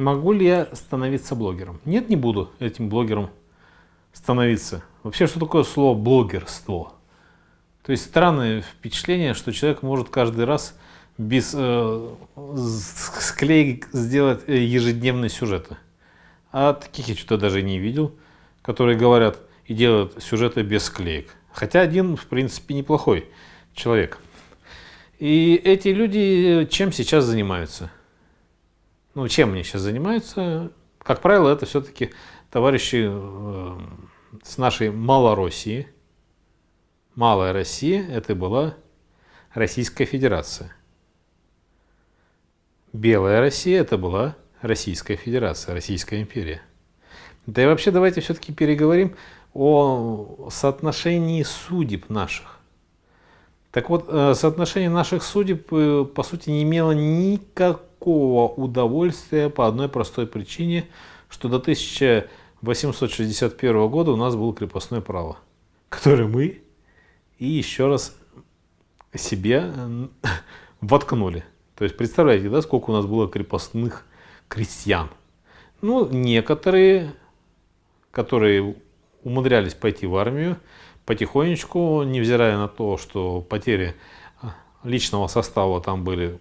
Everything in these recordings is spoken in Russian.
Могу ли я становиться блогером? Нет, не буду этим блогером становиться. Вообще, что такое слово блогерство? То есть странное впечатление, что человек может каждый раз без э, склеек сделать э, ежедневные сюжеты. А таких я что-то даже не видел, которые говорят и делают сюжеты без склеек. Хотя один, в принципе, неплохой человек. И эти люди э, чем сейчас занимаются? ну, чем они сейчас занимаются, как правило, это все-таки товарищи э, с нашей Малороссии. Малая Россия – это была Российская Федерация. Белая Россия – это была Российская Федерация, Российская империя. Да и вообще давайте все-таки переговорим о соотношении судеб наших. Так вот, э, соотношение наших судеб, э, по сути, не имело никакого никакого удовольствия по одной простой причине, что до 1861 года у нас было крепостное право, которое мы и еще раз себе воткнули. То есть представляете, да, сколько у нас было крепостных крестьян. Ну, некоторые, которые умудрялись пойти в армию, потихонечку, невзирая на то, что потери а, личного состава там были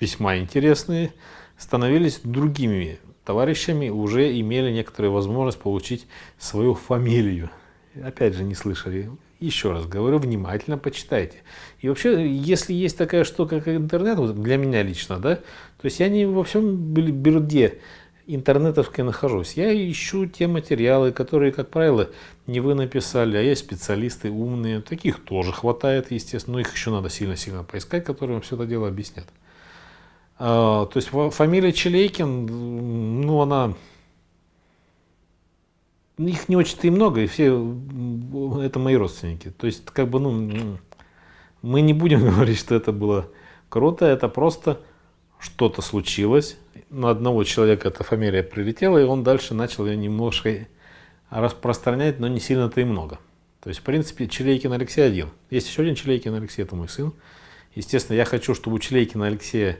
весьма интересные, становились другими товарищами, уже имели некоторую возможность получить свою фамилию. Опять же, не слышали. Еще раз говорю, внимательно почитайте. И вообще, если есть такая штука, как интернет, вот для меня лично, да, то есть я не во всем берде интернетовке нахожусь. Я ищу те материалы, которые, как правило, не вы написали, а есть специалисты умные. Таких тоже хватает, естественно, но их еще надо сильно-сильно поискать, которые вам все это дело объяснят. А, то есть фамилия Челейкин, ну она... Их не очень-то и много, и все это мои родственники. То есть, как бы, ну, мы не будем говорить, что это было круто, это просто что-то случилось. На одного человека эта фамилия прилетела, и он дальше начал ее немножко распространять, но не сильно-то и много. То есть, в принципе, Челейкин Алексей один. Есть еще один Челейкин Алексей, это мой сын. Естественно, я хочу, чтобы у Челейкина Алексея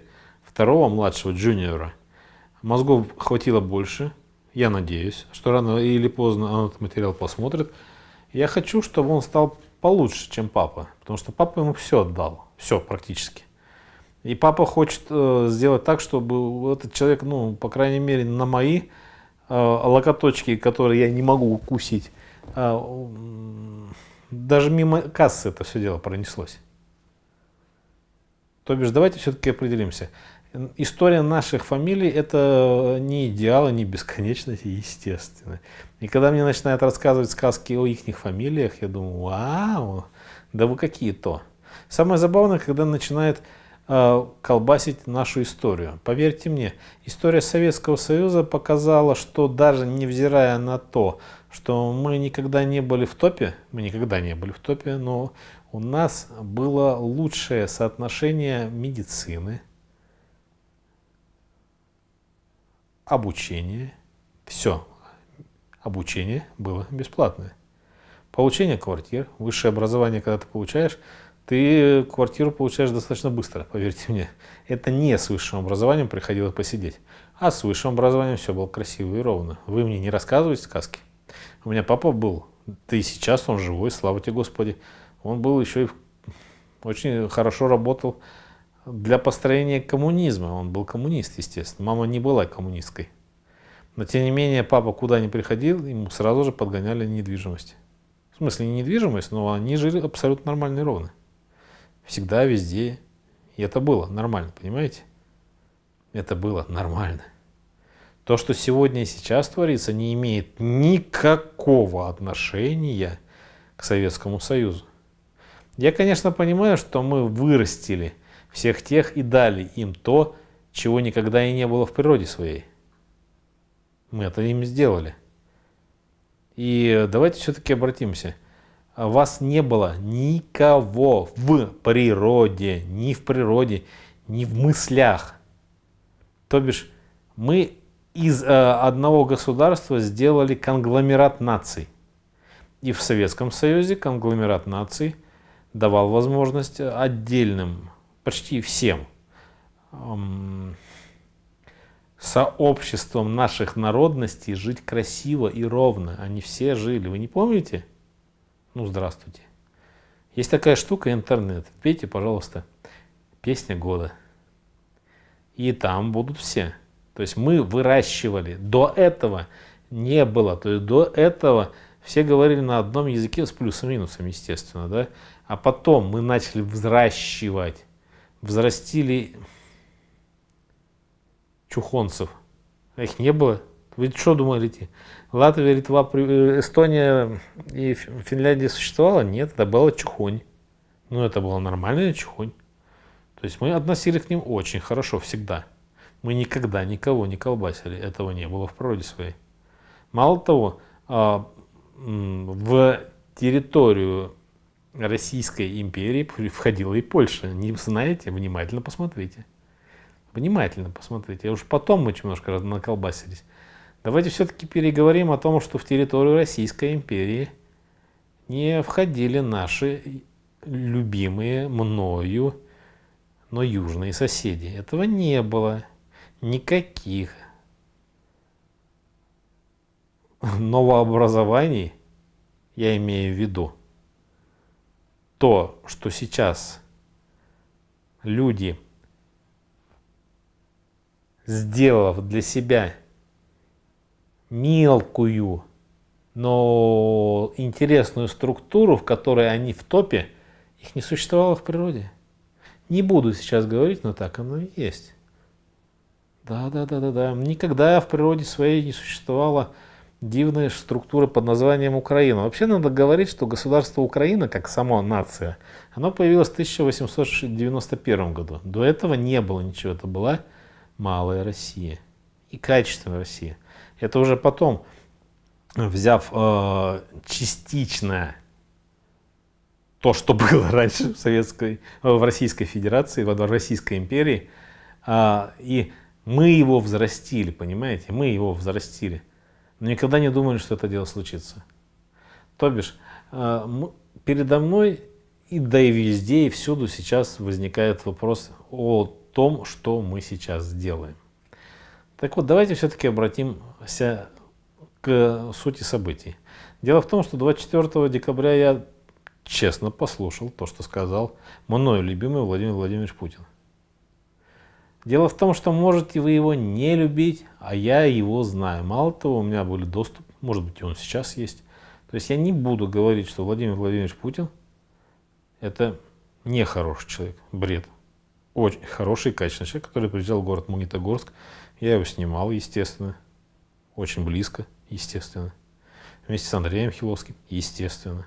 второго младшего джуниора мозгов хватило больше. Я надеюсь, что рано или поздно он этот материал посмотрит. Я хочу, чтобы он стал получше, чем папа, потому что папа ему все отдал, все практически. И папа хочет э, сделать так, чтобы этот человек, ну, по крайней мере, на мои э, локоточки, которые я не могу укусить, э, даже мимо кассы это все дело пронеслось. То бишь, давайте все-таки определимся история наших фамилий – это не идеал, не бесконечность, естественно. И когда мне начинают рассказывать сказки о их фамилиях, я думаю, вау, да вы какие-то. Самое забавное, когда начинает э, колбасить нашу историю. Поверьте мне, история Советского Союза показала, что даже невзирая на то, что мы никогда не были в топе, мы никогда не были в топе, но у нас было лучшее соотношение медицины – обучение, все обучение было бесплатное. Получение квартир, высшее образование, когда ты получаешь, ты квартиру получаешь достаточно быстро, поверьте мне. Это не с высшим образованием приходилось посидеть. А с высшим образованием все было красиво и ровно. Вы мне не рассказываете сказки. У меня папа был, да и сейчас он живой, слава тебе Господи. Он был еще и очень хорошо работал для построения коммунизма. Он был коммунист, естественно. Мама не была коммунисткой. Но тем не менее, папа куда ни приходил, ему сразу же подгоняли недвижимость. В смысле, не недвижимость, но они жили абсолютно нормально и ровно. Всегда, везде. И это было нормально, понимаете? Это было нормально. То, что сегодня и сейчас творится, не имеет никакого отношения к Советскому Союзу. Я, конечно, понимаю, что мы вырастили – всех тех и дали им то, чего никогда и не было в природе своей. Мы это им сделали. И давайте все-таки обратимся. А вас не было никого в природе, ни в природе, ни в мыслях. То бишь, мы из э, одного государства сделали конгломерат наций. И в Советском Союзе конгломерат наций давал возможность отдельным почти всем сообществом наших народностей жить красиво и ровно. Они все жили. Вы не помните? Ну, здравствуйте. Есть такая штука интернет. Пейте, пожалуйста, песня года. И там будут все. То есть мы выращивали. До этого не было. То есть до этого все говорили на одном языке с плюсом-минусом, естественно. Да? А потом мы начали взращивать взрастили чухонцев. Их не было. Вы что думаете? Латвия, Литва, э, Эстония и Финляндия существовала? Нет, это была чухонь. Ну, это была нормальная чухонь. То есть мы относились к ним очень хорошо всегда. Мы никогда никого не колбасили. Этого не было в природе своей. Мало того, а, в территорию Российской империи входила и Польша. Не знаете? Внимательно посмотрите. Внимательно посмотрите. Уж потом мы немножко наколбасились. Давайте все-таки переговорим о том, что в территорию Российской империи не входили наши любимые мною, но южные соседи. Этого не было. Никаких новообразований, я имею в виду, то, что сейчас люди, сделав для себя мелкую, но интересную структуру, в которой они в топе, их не существовало в природе. Не буду сейчас говорить, но так оно и есть. Да, да, да, да, да. Никогда в природе своей не существовало дивные структуры под названием Украина. Вообще надо говорить, что государство Украина, как сама нация, оно появилось в 1891 году. До этого не было ничего, это была малая Россия и качественная Россия. Это уже потом, взяв э, частично то, что было раньше в, Советской, э, в Российской Федерации, в Российской империи, э, и мы его взрастили, понимаете, мы его взрастили но никогда не думали, что это дело случится. То бишь, э, передо мной и да и везде, и всюду сейчас возникает вопрос о том, что мы сейчас сделаем. Так вот, давайте все-таки обратимся к сути событий. Дело в том, что 24 декабря я честно послушал то, что сказал мною любимый Владимир Владимирович Путин. Дело в том, что можете вы его не любить, а я его знаю. Мало того, у меня был доступ, может быть, и он сейчас есть. То есть я не буду говорить, что Владимир Владимирович Путин – это не хороший человек, бред. Очень хороший, и качественный человек, который приезжал в город Магнитогорск. Я его снимал, естественно, очень близко, естественно. Вместе с Андреем Хиловским, естественно.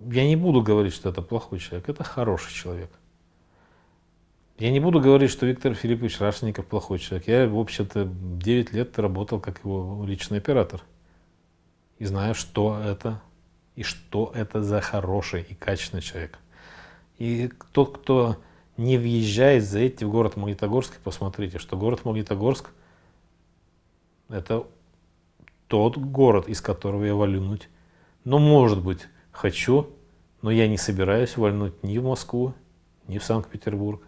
Я не буду говорить, что это плохой человек, это хороший человек – я не буду говорить, что Виктор Филиппович Рашников плохой человек. Я, в общем-то, 9 лет работал как его личный оператор. И знаю, что это и что это за хороший и качественный человек. И тот, кто не въезжает, заедьте в город Магнитогорск посмотрите, что город Магнитогорск – это тот город, из которого я валюнуть. Но, ну, может быть, хочу, но я не собираюсь вальнуть ни в Москву, ни в Санкт-Петербург,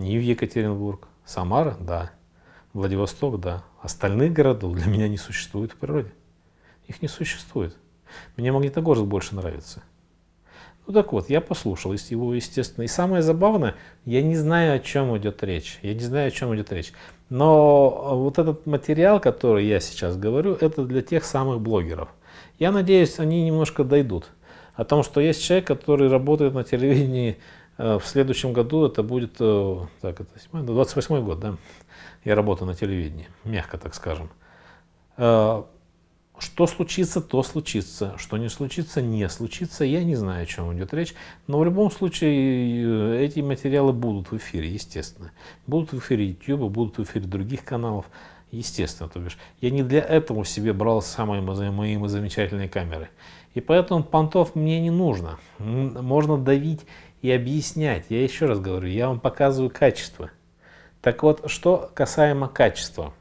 не в Екатеринбург, Самара, да, Владивосток, да. Остальных городов для меня не существует в природе. Их не существует. Мне Магнитогорск больше нравится. Ну так вот, я послушал его, естественно. И самое забавное, я не знаю, о чем идет речь. Я не знаю, о чем идет речь. Но а, вот этот материал, который я сейчас говорю, это для тех самых блогеров. Я надеюсь, они немножко дойдут. О том, что есть человек, который работает на телевидении Э, в следующем году это будет, э, так, это 28 ну, год, да? Я работаю на телевидении, мягко так скажем. Э, что случится, то случится. Что не случится, не случится. Я не знаю, о чем идет речь. Но в любом случае эти материалы будут в эфире, естественно. Будут в эфире YouTube, будут в эфире других каналов. Естественно, то бишь, я не для этого себе брал самые мои, мои замечательные камеры. И поэтому понтов мне не нужно. Можно давить и объяснять. Я еще раз говорю, я вам показываю качество. Так вот, что касаемо качества,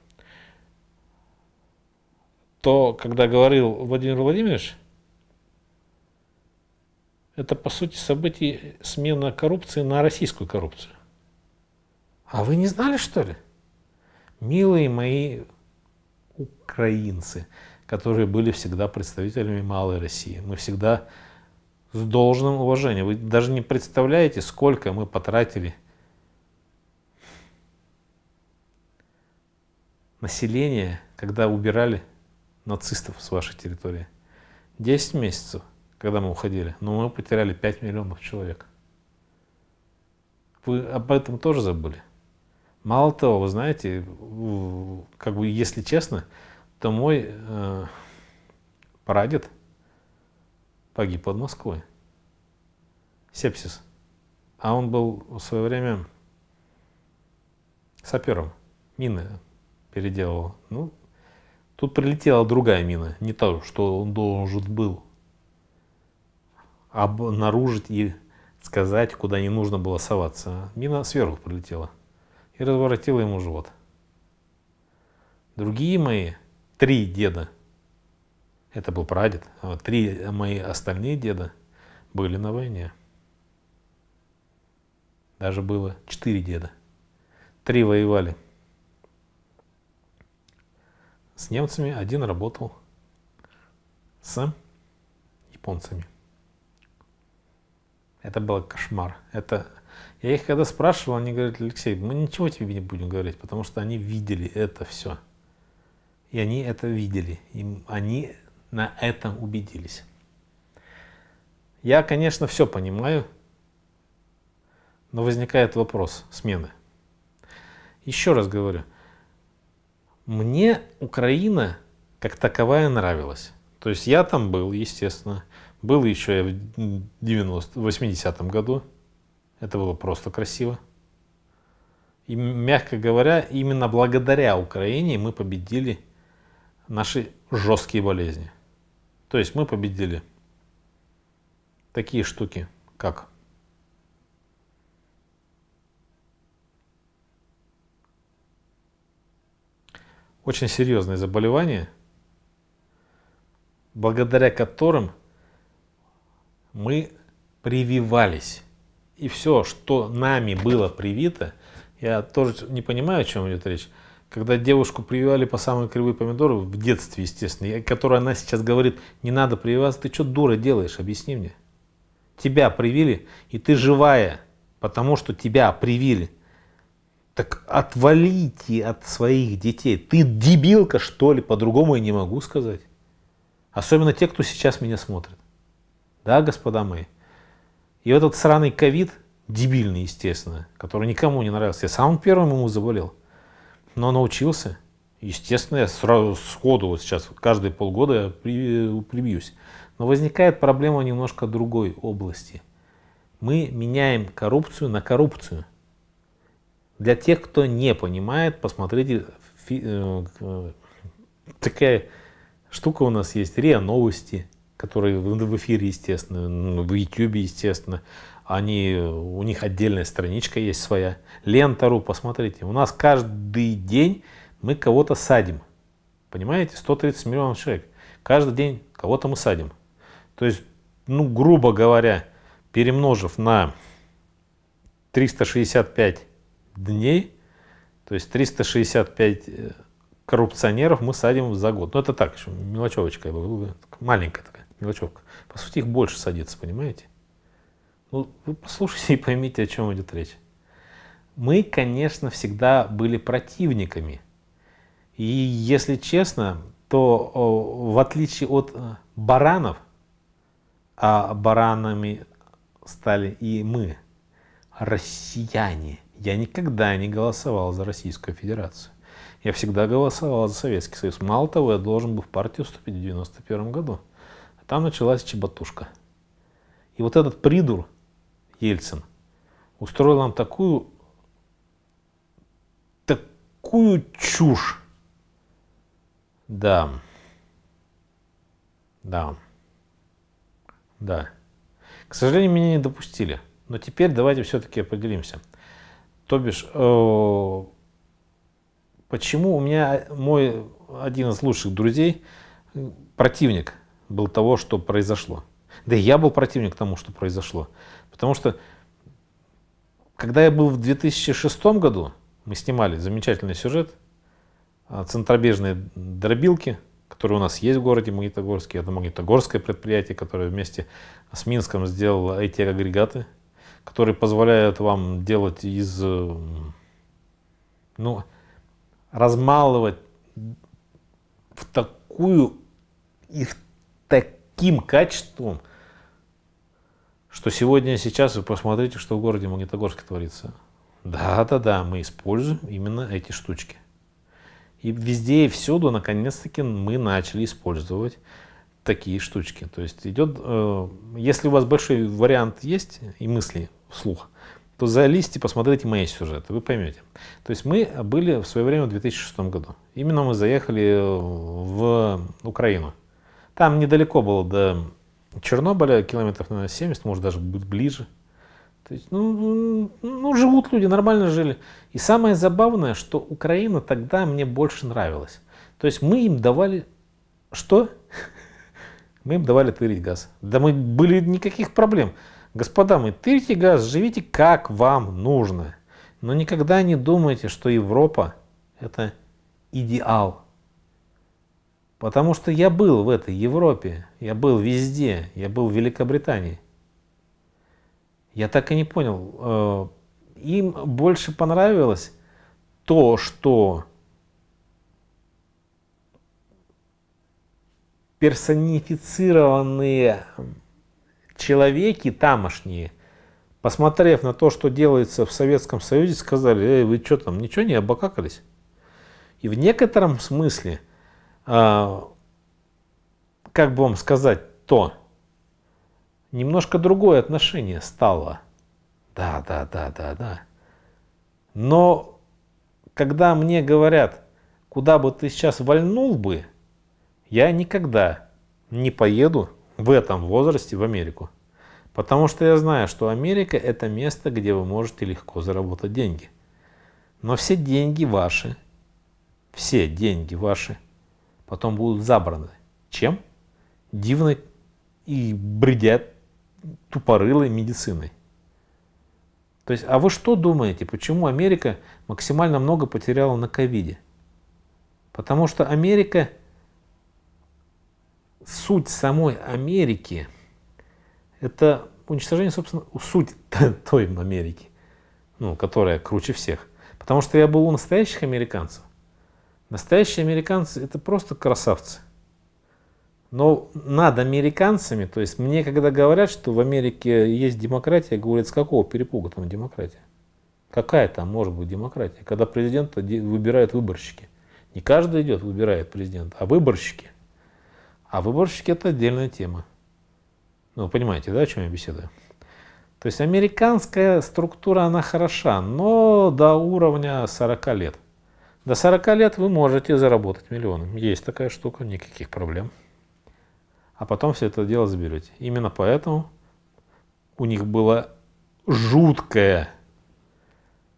то, когда говорил Владимир Владимирович, это, по сути, событие смена коррупции на российскую коррупцию. А вы не знали, что ли? Милые мои украинцы, которые были всегда представителями малой России. Мы всегда с должным уважением. Вы даже не представляете, сколько мы потратили население, когда убирали нацистов с вашей территории. 10 месяцев, когда мы уходили, но мы потеряли 5 миллионов человек. Вы об этом тоже забыли. Мало того, вы знаете, как бы, если честно, то мой э, прадед – погиб под Москвой. Сепсис. А он был в свое время сапером. Мины переделывал. Ну, тут прилетела другая мина, не то, что он должен был обнаружить и сказать, куда не нужно было соваться. Мина сверху прилетела и разворотила ему живот. Другие мои три деда – это был прадед. Три мои остальные деда были на войне. Даже было четыре деда. Три воевали с немцами, один работал с японцами. Это был кошмар. Это... Я их когда спрашивал, они говорят, Алексей, мы ничего тебе не будем говорить, потому что они видели это все. И они это видели. Им они на этом убедились. Я, конечно, все понимаю, но возникает вопрос смены. Еще раз говорю, мне Украина как таковая нравилась. То есть я там был, естественно. Был еще я в 90, 80-м году. Это было просто красиво. И, мягко говоря, именно благодаря Украине мы победили наши жесткие болезни. То есть мы победили такие штуки, как очень серьезные заболевания, благодаря которым мы прививались. И все, что нами было привито, я тоже не понимаю, о чем идет речь, когда девушку прививали по самые кривые помидоры, в детстве, естественно, которая она сейчас говорит, не надо прививаться, ты что дура делаешь, объясни мне. Тебя привили, и ты живая, потому что тебя привили. Так отвалите от своих детей. Ты дебилка, что ли? По-другому я не могу сказать. Особенно те, кто сейчас меня смотрит. Да, господа мои? И вот этот сраный ковид, дебильный, естественно, который никому не нравился. Я сам первым ему заболел но научился. Естественно, я сразу сходу вот сейчас каждые полгода я э, прибьюсь. Но возникает проблема немножко другой области. Мы меняем коррупцию на коррупцию. Для тех, кто не понимает, посмотрите, э, э, такая штука у нас есть, РИА Новости, которые в эфире, естественно, в YouTube, естественно. Они, у них отдельная страничка есть своя. Лента.ру, посмотрите. У нас каждый день мы кого-то садим. Понимаете? 130 миллионов человек. Каждый день кого-то мы садим. То есть, ну, грубо говоря, перемножив на 365 дней, то есть 365 э, коррупционеров мы садим за год. Ну, это так, мелочевочка, ну, маленькая такая мелочевка. По сути, их больше садится, понимаете? Ну, вы послушайте и поймите, о чем идет речь. Мы, конечно, всегда были противниками. И если честно, то в отличие от э, баранов, а баранами стали и мы, россияне. Я никогда не голосовал за Российскую Федерацию. Я всегда голосовал за Советский Союз. Мало того, я должен был в партию вступить в 1991 году. А там началась чебатушка. И вот этот придур Ельцин, устроил нам такую, такую чушь. Да. Да. Да. К сожалению, меня не допустили. Но теперь давайте все-таки определимся. То бишь, э, почему у меня мой один из лучших друзей, противник был того, что произошло. Да и я был противник тому, что произошло. Потому что, когда я был в 2006 году, мы снимали замечательный сюжет а, «Центробежные дробилки», которые у нас есть в городе Магнитогорске. Это магнитогорское предприятие, которое вместе с Минском сделало эти агрегаты, которые позволяют вам делать из... Э, ну, размалывать в такую и их таким качеством, что сегодня, сейчас вы посмотрите, что в городе Магнитогорске творится. Да-да-да, мы используем именно эти штучки. И везде и всюду, наконец-таки, мы начали использовать такие штучки. То есть идет, э, если у вас большой вариант есть и мысли вслух, то залезьте, посмотрите мои сюжеты, вы поймете. То есть мы были в свое время в 2006 году. Именно мы заехали в Украину. Там недалеко было до Чернобыля километров, на 70, может, даже быть ближе. То есть, ну, ну, ну, живут люди, нормально жили. И самое забавное, что Украина тогда мне больше нравилась. То есть мы им давали... Что? Мы им давали тырить газ. Да мы были никаких проблем. Господа, мы тырите газ, живите как вам нужно. Но никогда не думайте, что Европа – это идеал. Потому что я был в этой Европе, я был везде, я был в Великобритании. Я так и не понял. Э, им больше понравилось то, что персонифицированные человеки тамошние, посмотрев на то, что делается в Советском Союзе, сказали, эй, вы что там, ничего не обокакались? И в некотором смысле – а, как бы вам сказать, то немножко другое отношение стало. Да, да, да, да, да. Но когда мне говорят, куда бы ты сейчас вальнул бы, я никогда не поеду в этом возрасте в Америку. Потому что я знаю, что Америка это место, где вы можете легко заработать деньги. Но все деньги ваши. Все деньги ваши – потом будут забраны. Чем? Дивно и бредят тупорылой медициной. То есть, а вы что думаете, почему Америка максимально много потеряла на ковиде? Потому что Америка, суть самой Америки, это уничтожение, собственно, суть той Америки, ну, которая круче всех. Потому что я был у настоящих американцев, Настоящие американцы – это просто красавцы. Но над американцами, то есть мне когда говорят, что в Америке есть демократия, говорят, с какого перепуга там демократия? Какая там может быть демократия, когда президента выбирают выборщики? Не каждый идет, выбирает президента, а выборщики. А выборщики – это отдельная тема. Ну, вы понимаете, да, о чем я беседую? То есть американская структура, она хороша, но до уровня 40 лет – до 40 лет вы можете заработать миллионы. Есть такая штука, никаких проблем. А потом все это дело заберете. Именно поэтому у них было жуткое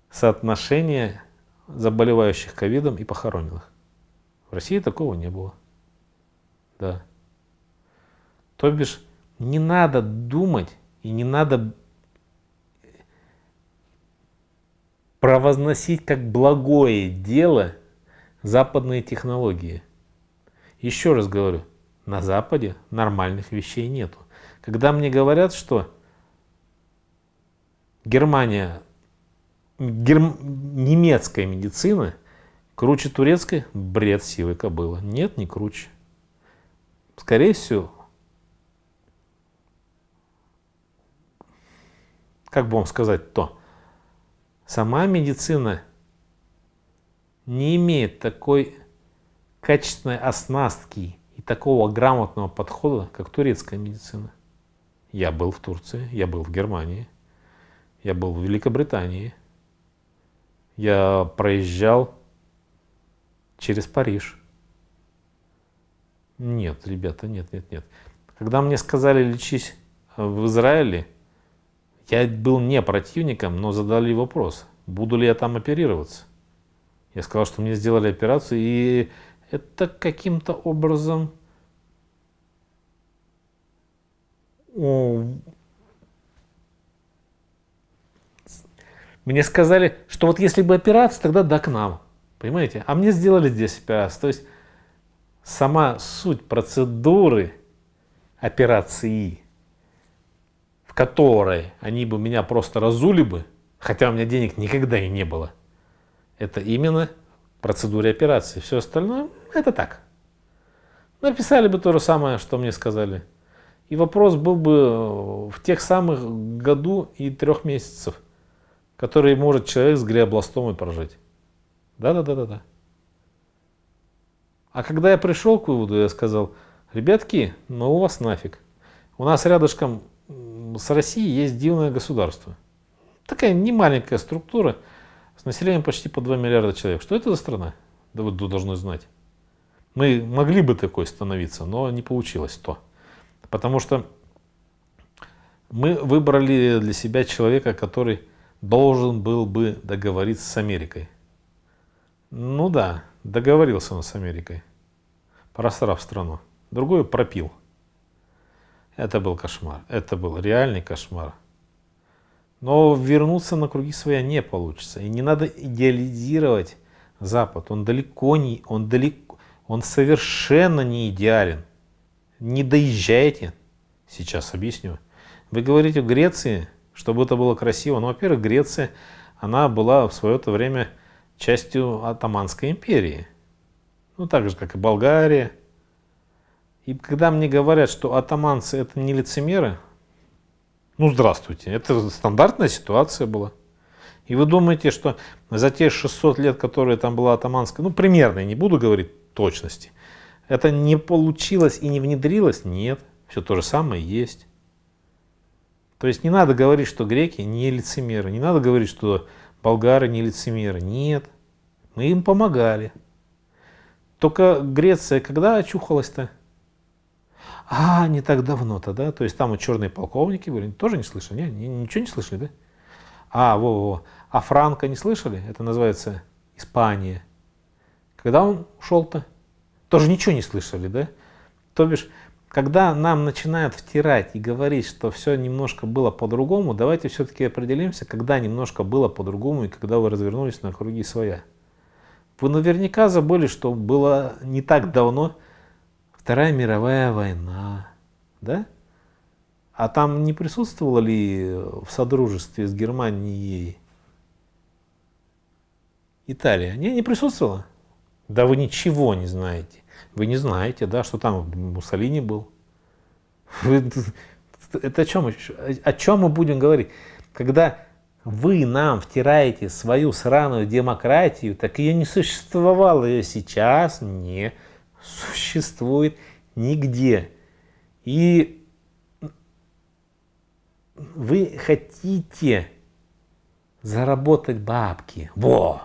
соотношение заболевающих ковидом и похороненных. В России такого не было. Да. То бишь, не надо думать и не надо провозносить как благое дело западные технологии. Еще раз говорю, на Западе нормальных вещей нету. Когда мне говорят, что Германия, герм, немецкая медицина круче турецкой, бред сивой кобыла. Нет, не круче. Скорее всего, как бы вам сказать то, Сама медицина не имеет такой качественной оснастки и такого грамотного подхода, как турецкая медицина. Я был в Турции, я был в Германии, я был в Великобритании, я проезжал через Париж. Нет, ребята, нет, нет, нет. Когда мне сказали лечись в Израиле, я был не противником, но задали вопрос, буду ли я там оперироваться. Я сказал, что мне сделали операцию, и это каким-то образом мне сказали, что вот если бы операция, тогда да, к нам. Понимаете? А мне сделали здесь операцию. То есть сама суть процедуры операции в которой они бы меня просто разули бы, хотя у меня денег никогда и не было, это именно процедуре операции. Все остальное это так. Написали бы то же самое, что мне сказали. И вопрос был бы э, в тех самых году и трех месяцев, которые может человек с глиобластомой прожить. Да-да-да-да-да. А когда я пришел к выводу, я сказал, ребятки, ну у вас нафиг. У нас рядышком с Россией есть дивное государство. Такая немаленькая структура с населением почти по 2 миллиарда человек. Что это за страна? Да вы должны знать. Мы могли бы такой становиться, но не получилось то. Потому что мы выбрали для себя человека, который должен был бы договориться с Америкой. Ну да, договорился он с Америкой. Просрав страну. другую пропил. Это был кошмар. Это был реальный кошмар. Но вернуться на круги своя не получится. И не надо идеализировать Запад. Он далеко не, он далеко, он совершенно не идеален. Не доезжайте. Сейчас объясню. Вы говорите о Греции, чтобы это было красиво. Но, ну, во-первых, Греция, она была в свое-то время частью Атаманской империи. Ну, так же, как и Болгария, и когда мне говорят, что атаманцы это не лицемеры, ну здравствуйте, это стандартная ситуация была. И вы думаете, что за те 600 лет, которые там была атаманская, ну примерно, я не буду говорить точности, это не получилось и не внедрилось? Нет, все то же самое есть. То есть не надо говорить, что греки не лицемеры, не надо говорить, что болгары не лицемеры. Нет, мы им помогали. Только Греция когда очухалась-то? А, не так давно-то, да? То есть там вот черные полковники были, тоже не слышали, не, ничего не слышали, да? А, во, во, а Франко не слышали? Это называется Испания. Когда он ушел-то? Тоже ничего не слышали, да? То бишь, когда нам начинают втирать и говорить, что все немножко было по-другому, давайте все-таки определимся, когда немножко было по-другому и когда вы развернулись на круги своя. Вы наверняка забыли, что было не так давно, Вторая мировая война, да? А там не присутствовала ли в содружестве с Германией Италия? Не, не присутствовала. Да вы ничего не знаете. Вы не знаете, да, что там Муссолини был. Вы, это о чем, о чем мы будем говорить? Когда вы нам втираете свою сраную демократию, так ее не существовало, ее сейчас не существует нигде. И вы хотите заработать бабки. Во!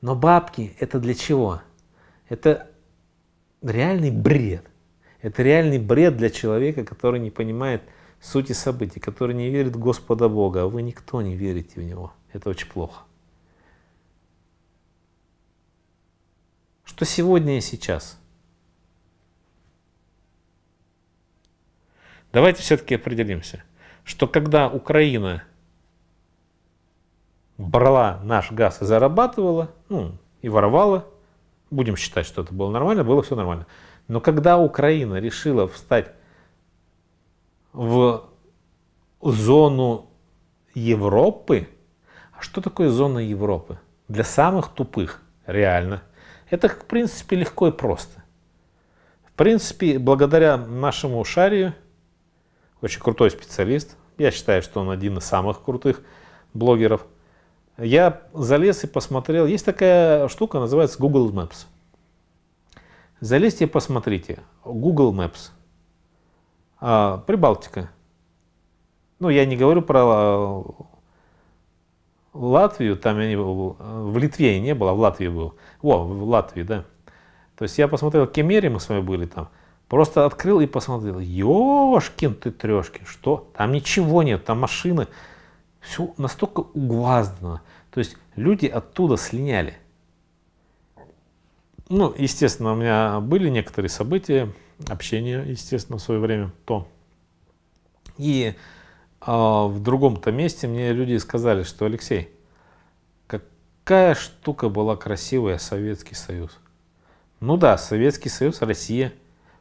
Но бабки это для чего? Это реальный бред. Это реальный бред для человека, который не понимает сути событий, который не верит в Господа Бога, а вы никто не верите в Него. Это очень плохо. что сегодня и сейчас. Давайте все-таки определимся, что когда Украина брала наш газ и зарабатывала, ну, и воровала, будем считать, что это было нормально, было все нормально. Но когда Украина решила встать в зону Европы, а что такое зона Европы? Для самых тупых, реально – это, в принципе, легко и просто. В принципе, благодаря нашему Шарию, очень крутой специалист, я считаю, что он один из самых крутых блогеров, я залез и посмотрел, есть такая штука, называется Google Maps. Залезьте и посмотрите. Google Maps. А, Прибалтика. Ну, я не говорю про Латвию, там я не был, э, в Литве я не был, а в Латвии был. О, в Латвии, да. То есть я посмотрел, Кемере мы с вами были там, просто открыл и посмотрел, ёшкин ты трешкин, что? Там ничего нет, там машины, все настолько угваздано. То есть люди оттуда слиняли. Ну, естественно, у меня были некоторые события, общение, естественно, в свое время, то. И а в другом-то месте мне люди сказали, что Алексей, какая штука была красивая Советский Союз. Ну да, Советский Союз, Россия,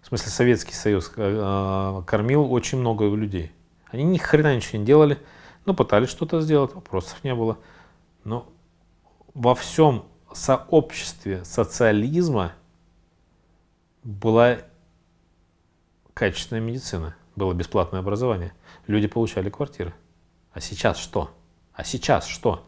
в смысле Советский Союз э, э, кормил очень много людей. Они ни хрена ничего не делали, но пытались что-то сделать, вопросов не было. Но во всем сообществе социализма была качественная медицина было бесплатное образование, люди получали квартиры. А сейчас что? А сейчас что?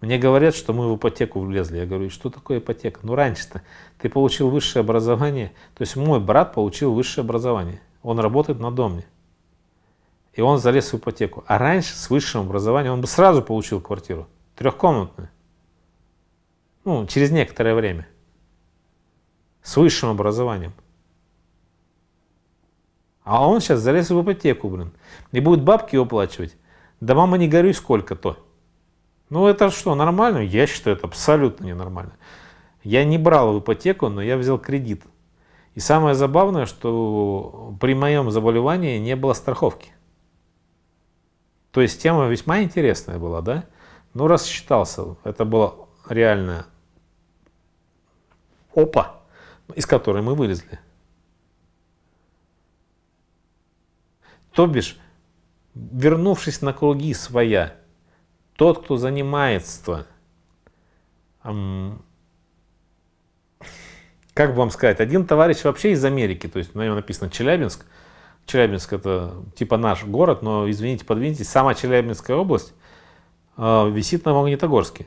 Мне говорят, что мы в ипотеку влезли. Я говорю, что такое ипотека? Ну раньше-то ты получил высшее образование. То есть мой брат получил высшее образование. Он работает на доме. И он залез в ипотеку. А раньше с высшим образованием он бы сразу получил квартиру. Трехкомнатную. Ну, через некоторое время. С высшим образованием. А он сейчас залез в ипотеку, блин. И будет бабки оплачивать. Да мама не горюй сколько-то. Ну это что, нормально? Я считаю, это абсолютно ненормально. Я не брал в ипотеку, но я взял кредит. И самое забавное, что при моем заболевании не было страховки. То есть тема весьма интересная была, да? Ну, рассчитался. Это было реально опа, из которой мы вылезли. То бишь, вернувшись на круги своя, тот, кто занимается, эм, как бы вам сказать, один товарищ вообще из Америки, то есть на нем написано Челябинск, Челябинск это типа наш город, но извините, подвиньте, сама Челябинская область э, висит на Магнитогорске.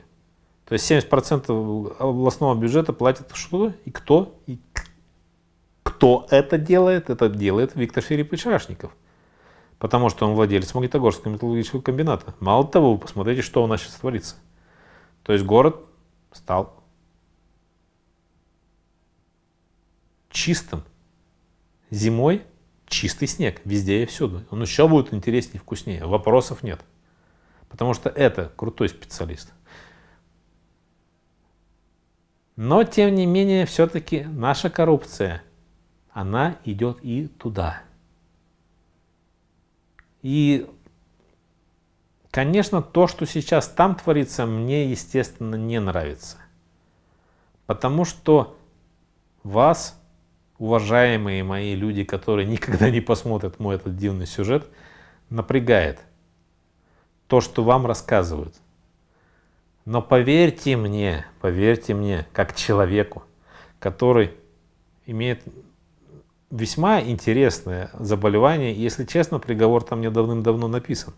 То есть 70% областного бюджета платит что и кто, и кто это делает, это делает Виктор Филиппович Рашников потому что он владелец Магнитогорского металлургического комбината. Мало того, вы посмотрите, что у нас сейчас творится. То есть город стал чистым. Зимой чистый снег везде и всюду. Он еще будет интереснее, вкуснее. Вопросов нет. Потому что это крутой специалист. Но, тем не менее, все-таки наша коррупция, она идет и туда. И, конечно, то, что сейчас там творится, мне, естественно, не нравится. Потому что вас, уважаемые мои люди, которые никогда не посмотрят мой этот дивный сюжет, напрягает то, что вам рассказывают. Но поверьте мне, поверьте мне, как человеку, который имеет весьма интересное заболевание. Если честно, приговор там мне давным-давно написан.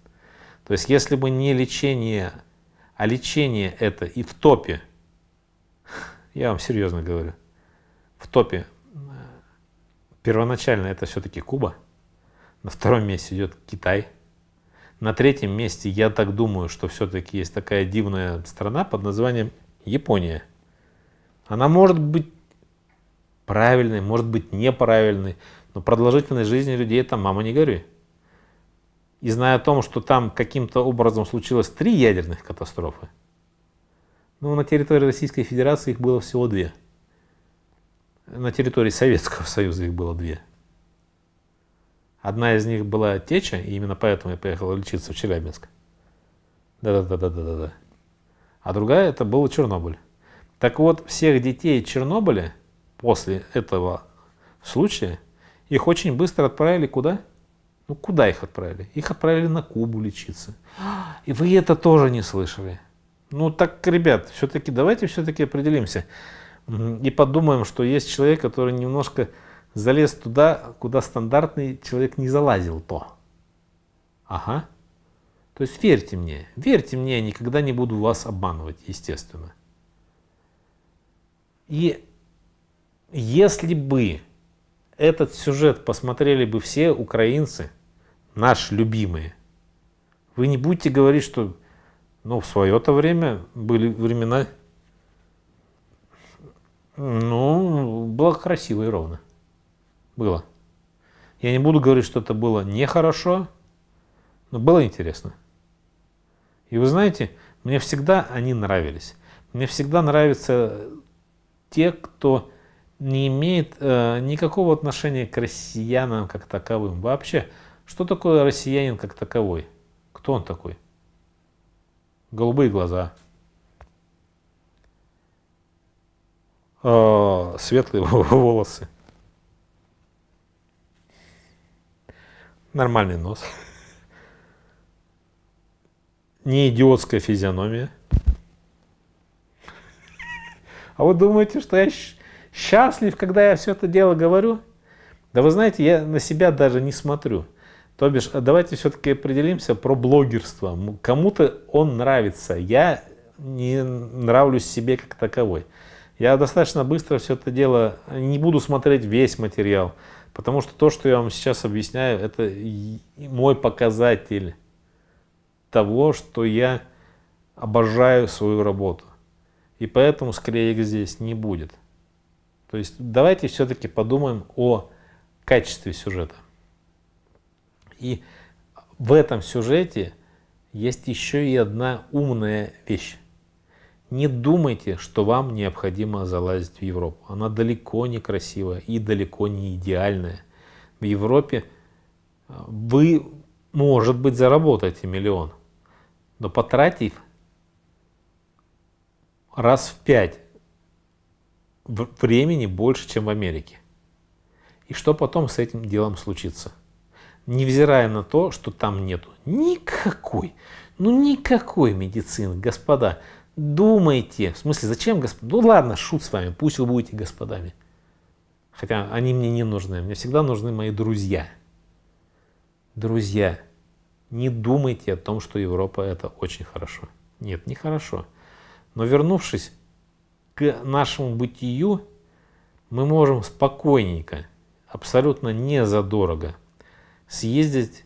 То есть, если бы не лечение, а лечение это и в топе, я вам серьезно говорю, в топе э, первоначально это все-таки Куба, на втором месте идет Китай, на третьем месте, я так думаю, что все-таки есть такая дивная страна под названием Япония. Она может быть правильный, может быть неправильный, но продолжительность жизни людей это мама не горюй. И зная о том, что там каким-то образом случилось три ядерных катастрофы, ну, на территории Российской Федерации их было всего две. На территории Советского Союза их было две. Одна из них была теча, и именно поэтому я поехал лечиться в Челябинск. Да-да-да-да-да-да. А другая это был Чернобыль. Так вот, всех детей Чернобыля после этого случая их очень быстро отправили куда? Ну, куда их отправили? Их отправили на Кубу лечиться. И вы это тоже не слышали. Ну, так, ребят, все-таки давайте все-таки определимся и подумаем, что есть человек, который немножко залез туда, куда стандартный человек не залазил то. Ага. То есть верьте мне, верьте мне, я никогда не буду вас обманывать, естественно. И если бы этот сюжет посмотрели бы все украинцы, наши любимые, вы не будете говорить, что ну, в свое-то время были времена, ну, было красиво и ровно. Было. Я не буду говорить, что это было нехорошо, но было интересно. И вы знаете, мне всегда они нравились. Мне всегда нравятся те, кто не имеет э, никакого отношения к россиянам как таковым. Вообще, что такое россиянин как таковой? Кто он такой? Голубые глаза. Э, светлые волосы. Нормальный нос. Не идиотская физиономия. А вы думаете, что я Счастлив, когда я все это дело говорю? Да вы знаете, я на себя даже не смотрю. То бишь, а давайте все-таки определимся про блогерство. Кому-то он нравится. Я не нравлюсь себе как таковой. Я достаточно быстро все это дело, э, не буду смотреть весь материал, потому что то, что я вам сейчас объясняю, это мой показатель того, что я обожаю свою работу. И поэтому склеек здесь не будет. То есть давайте все-таки подумаем о качестве сюжета. И в этом сюжете есть еще и одна умная вещь. Не думайте, что вам необходимо залазить в Европу. Она далеко не красивая и далеко не идеальная. В Европе э, вы, может быть, заработаете миллион, но потратив раз в пять времени больше, чем в Америке. И что потом с этим делом случится? Невзирая на то, что там нету никакой, ну никакой медицины, господа. Думайте. В смысле, зачем господа? Ну ладно, шут с вами, пусть вы будете господами. Хотя они мне не нужны. Мне всегда нужны мои друзья. Друзья, не думайте о том, что Европа это очень хорошо. Нет, не хорошо. Но вернувшись к нашему бытию мы можем спокойненько, абсолютно не задорого съездить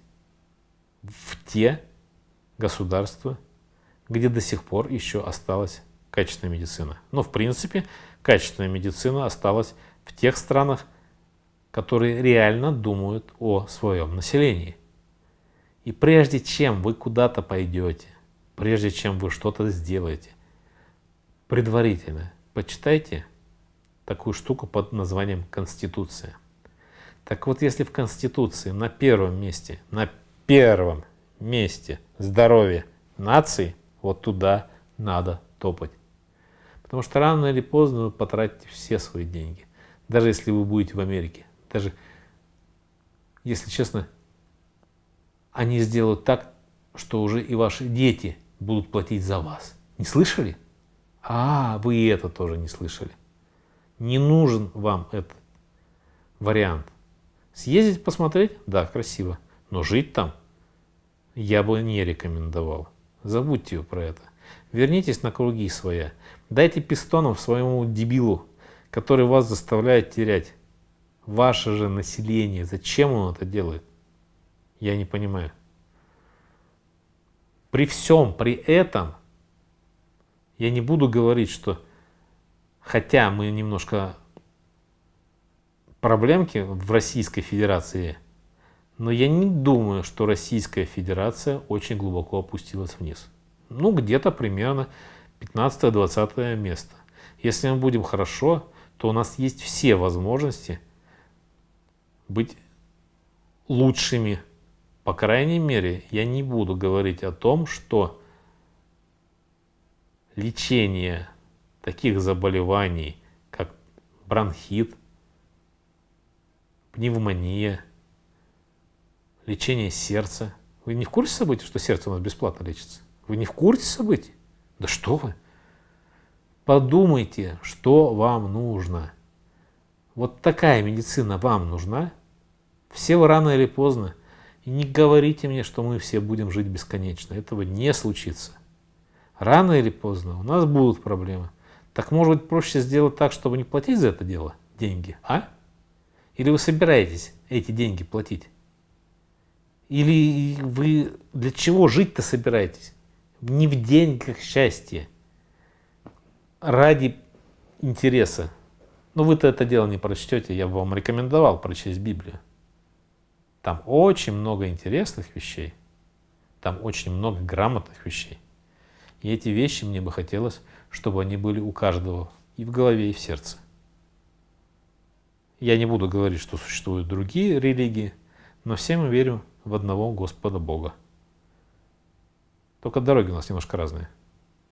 в те государства, где до сих пор еще осталась качественная медицина. Но в принципе качественная медицина осталась в тех странах, которые реально думают о своем населении. И прежде чем вы куда-то пойдете, прежде чем вы что-то сделаете, предварительно почитайте такую штуку под названием Конституция. Так вот, если в Конституции на первом месте, на первом месте здоровье нации, вот туда надо топать. Потому что рано или поздно вы потратите все свои деньги. Даже если вы будете в Америке. Даже, если честно, они сделают так, что уже и ваши дети будут платить за вас. Не слышали? А, вы и это тоже не слышали. Не нужен вам этот вариант. Съездить посмотреть? Да, красиво. Но жить там я бы не рекомендовал. Забудьте про это. Вернитесь на круги свои. Дайте пистонов своему дебилу, который вас заставляет терять. Ваше же население. Зачем он это делает? Я не понимаю. При всем при этом – я не буду говорить, что хотя мы немножко проблемки в Российской Федерации, но я не думаю, что Российская Федерация очень глубоко опустилась вниз. Ну, где-то примерно 15-20 место. Если мы будем хорошо, то у нас есть все возможности быть лучшими. По крайней мере, я не буду говорить о том, что лечение таких заболеваний, как бронхит, пневмония, лечение сердца. Вы не в курсе событий, что сердце у нас бесплатно лечится? Вы не в курсе событий? Да что вы? Подумайте, что вам нужно. Вот такая медицина вам нужна. Все вы рано или поздно. И не говорите мне, что мы все будем жить бесконечно. Этого не случится. Рано или поздно у нас будут проблемы. Так может быть проще сделать так, чтобы не платить за это дело деньги, а? Или вы собираетесь эти деньги платить? Или вы для чего жить-то собираетесь? Не в деньгах счастье. Ради интереса. Но ну, вы-то это дело не прочтете. Я бы вам рекомендовал прочесть Библию. Там очень много интересных вещей. Там очень много грамотных вещей. И эти вещи мне бы хотелось, чтобы они были у каждого и в голове, и в сердце. Я не буду говорить, что существуют другие религии, но все мы верим в одного Господа Бога. Только дороги у нас немножко разные.